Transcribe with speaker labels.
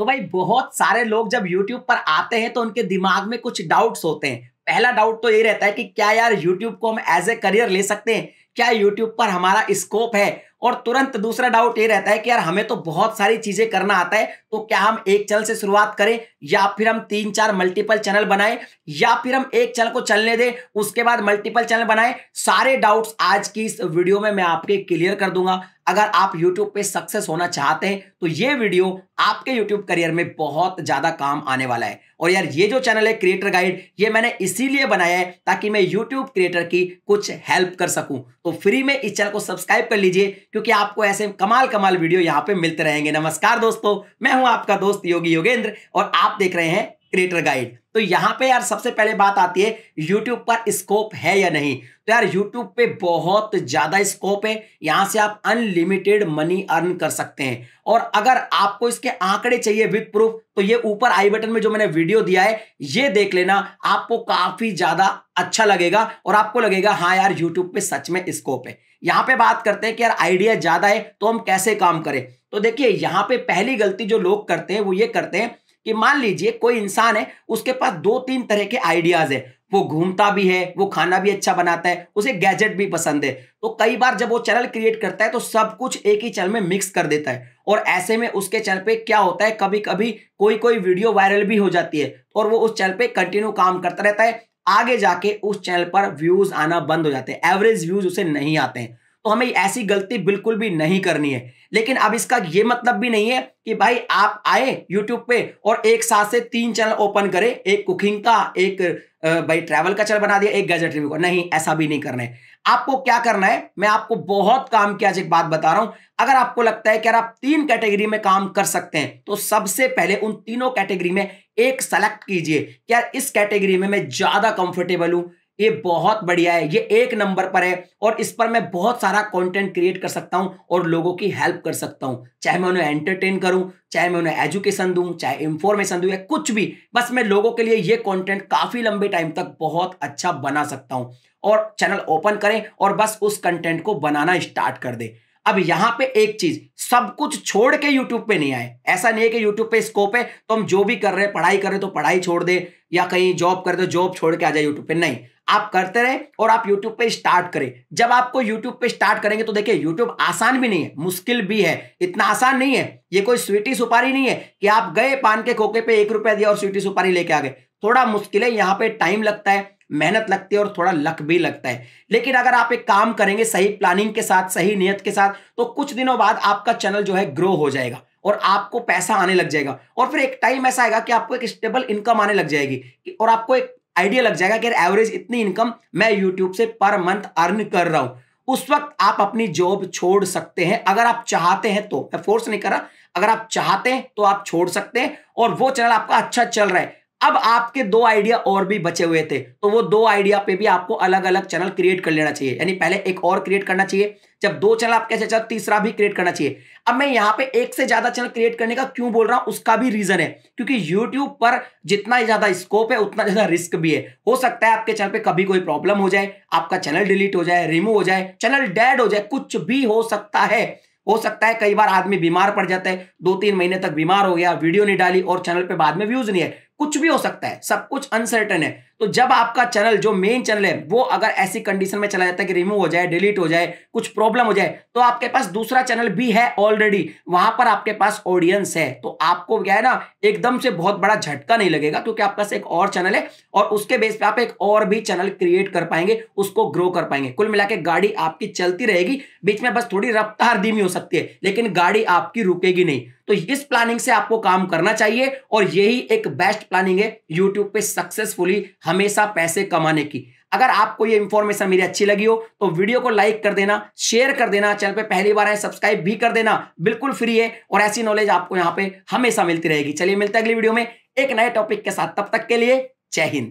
Speaker 1: तो भाई बहुत सारे लोग जब YouTube पर आते हैं तो उनके दिमाग में कुछ डाउट्स होते हैं पहला डाउट तो यही रहता है कि क्या यार YouTube को हम एज ए करियर ले सकते हैं क्या YouTube पर हमारा स्कोप है और तुरंत दूसरा डाउट ये रहता है कि यार हमें तो बहुत सारी चीजें करना आता है तो क्या हम एक चल से शुरुआत करें या फिर हम तीन चार मल्टीपल चैनल बनाएं या फिर हम एक चैनल को चलने दें उसके बाद मल्टीपल चैनल बनाएं सारे डाउट्स आज की इस वीडियो में मैं आपके क्लियर कर दूंगा अगर आप यूट्यूब पे सक्सेस होना चाहते हैं तो ये वीडियो आपके यूट्यूब करियर में बहुत ज़्यादा काम आने वाला है और यार ये जो चैनल है क्रिएटर गाइड ये मैंने इसीलिए बनाया है ताकि मैं यूट्यूब क्रिएटर की कुछ हेल्प कर सकूं तो फ्री में इस चैनल को सब्सक्राइब कर लीजिए क्योंकि आपको ऐसे कमाल कमाल वीडियो यहाँ पे मिलते रहेंगे नमस्कार दोस्तों मैं हूँ आपका दोस्त योगी योगेंद्र और आप देख रहे हैं क्रिएटर गाइड तो यहां पे यार सबसे पहले बात आती है YouTube पर स्कोप है या नहीं तो यार YouTube पे बहुत ज़्यादा स्कोप है यहां से आप अनलिमिटेड मनी अर्न कर सकते हैं और अगर आपको इसके आंकड़े चाहिए विद प्रूफ तो ये ऊपर आई बटन में जो मैंने वीडियो दिया है ये देख लेना आपको काफ़ी ज़्यादा अच्छा लगेगा और आपको लगेगा हाँ यार यूट्यूब पे सच में स्कोप है यहां पर बात करते हैं कि यार आइडिया ज़्यादा है तो हम कैसे काम करें तो देखिए यहां पे पहली गलती जो लोग करते हैं वो ये करते हैं कि मान लीजिए कोई इंसान है उसके पास दो तीन तरह के आइडियाज है वो घूमता भी है वो खाना भी अच्छा बनाता है उसे गैजेट भी पसंद है तो कई बार जब वो चैनल क्रिएट करता है तो सब कुछ एक ही चैनल में मिक्स कर देता है और ऐसे में उसके चैनल पे क्या होता है कभी कभी कोई कोई वीडियो वायरल भी हो जाती है और वो उस चैनल पे कंटिन्यू काम करता रहता है आगे जाके उस चैनल पर व्यूज आना बंद हो जाते हैं एवरेज व्यूज उसे नहीं आते हैं तो हमें ऐसी गलती बिल्कुल भी नहीं करनी है लेकिन अब इसका ये मतलब भी नहीं है कि भाई आप आए YouTube पे और एक साथ से तीन चैनल ओपन करें एक कुकिंग का एक भाई ट्रैवल का चैनल बना दिया एक गैजेट रिव्यू का नहीं ऐसा भी नहीं करना है आपको क्या करना है मैं आपको बहुत काम की आज एक बात बता रहा हूं अगर आपको लगता है कि अगर आप तीन कैटेगरी में काम कर सकते हैं तो सबसे पहले उन तीनों कैटेगरी में एक सेलेक्ट कीजिए क्या इस कैटेगरी में मैं ज्यादा कंफर्टेबल हूं ये बहुत बढ़िया है ये एक नंबर पर है और इस पर मैं बहुत सारा कंटेंट क्रिएट कर सकता हूँ और लोगों की हेल्प कर सकता हूँ चाहे मैं उन्हें एंटरटेन करूँ चाहे मैं उन्हें एजुकेशन दूँ चाहे इंफॉर्मेशन दूँ या कुछ भी बस मैं लोगों के लिए ये कंटेंट काफ़ी लंबे टाइम तक बहुत अच्छा बना सकता हूँ और चैनल ओपन करें और बस उस कंटेंट को बनाना स्टार्ट कर दें अब यहां पे एक चीज सब कुछ छोड़ के यूट्यूब पे नहीं आए ऐसा नहीं है कि यूट्यूब पे स्कोप है तो हम जो भी कर रहे हैं पढ़ाई कर रहे तो पढ़ाई छोड़ दे या कहीं जॉब कर दे जॉब छोड़ के आ जाए यूट्यूब पे नहीं आप करते रहे और आप यूट्यूब पे स्टार्ट करें जब आपको यूट्यूब पे स्टार्ट करेंगे तो देखिए यूट्यूब आसान भी नहीं है मुश्किल भी है इतना आसान नहीं है ये कोई स्वीटी सुपारी नहीं है कि आप गए पान के खोके पे एक रुपया दिया और स्वीटी सुपारी लेके आ गए थोड़ा मुश्किल है यहाँ पे टाइम लगता है मेहनत लगती है और थोड़ा लक भी लगता है लेकिन अगर आप एक काम करेंगे सही प्लानिंग के साथ सही नियत के साथ तो कुछ दिनों बाद आपका चैनल जो है ग्रो हो जाएगा और आपको पैसा आने लग जाएगा और फिर एक टाइम ऐसा आएगा कि आपको एक स्टेबल इनकम आने लग जाएगी और आपको एक आइडिया लग जाएगा कि एवरेज इतनी इनकम मैं यूट्यूब से पर मंथ अर्न कर रहा हूं उस वक्त आप अपनी जॉब छोड़ सकते हैं अगर आप चाहते हैं तो मैं फोर्स नहीं कर रहा अगर आप चाहते हैं तो आप छोड़ सकते हैं और वो चैनल आपका अच्छा चल रहा है अब आपके दो आइडिया और भी बचे हुए थे तो वो दो आइडिया पे भी आपको अलग अलग चैनल क्रिएट कर लेना चाहिए यानी पहले एक और क्रिएट करना चाहिए जब दो चैनल आपके अच्छा तीसरा भी क्रिएट करना चाहिए अब मैं यहाँ पे एक से ज्यादा चैनल क्रिएट करने का क्यों बोल रहा हूं उसका भी रीजन है क्योंकि यूट्यूब पर जितना ज्यादा स्कोप है उतना ज्यादा रिस्क भी है हो सकता है आपके चैनल पर कभी कोई प्रॉब्लम हो जाए आपका चैनल डिलीट हो जाए रिमूव हो जाए चैनल डेड हो जाए कुछ भी हो सकता है हो सकता है कई बार आदमी बीमार पड़ जाता है दो तीन महीने तक बीमार हो गया वीडियो नहीं डाली और चैनल पे बाद में व्यूज नहीं है कुछ भी हो सकता है सब कुछ अनसर्टन है तो जब आपका चैनल जो मेन चैनल है वो अगर ऐसी कंडीशन में चला जाता है कि रिमूव हो जाए डिलीट हो जाए कुछ प्रॉब्लम हो जाए तो आपके पास दूसरा चैनल भी है ऑलरेडी वहां पर आपके पास ऑडियंस है तो आपको क्या है ना एकदम से बहुत बड़ा झटका नहीं लगेगा क्योंकि आपके पास एक और चैनल है और उसके बेस पर आप एक और भी चैनल क्रिएट कर पाएंगे उसको ग्रो कर पाएंगे कुल मिला गाड़ी आपकी चलती रहेगी बीच में बस थोड़ी रफ्तार धीमी हो सकती है लेकिन गाड़ी आपकी रुकेगी नहीं तो इस प्लानिंग से आपको काम करना चाहिए और यही एक बेस्ट प्लानिंग है यूट्यूब पे सक्सेसफुली हमेशा पैसे कमाने की अगर आपको ये इंफॉर्मेशन मेरी अच्छी लगी हो तो वीडियो को लाइक कर देना शेयर कर देना चैनल पे पहली बार है सब्सक्राइब भी कर देना बिल्कुल फ्री है और ऐसी नॉलेज आपको यहाँ पे हमेशा मिलती रहेगी चलिए मिलते हैं अगली वीडियो में एक नए टॉपिक के साथ तब तक के लिए जय हिंद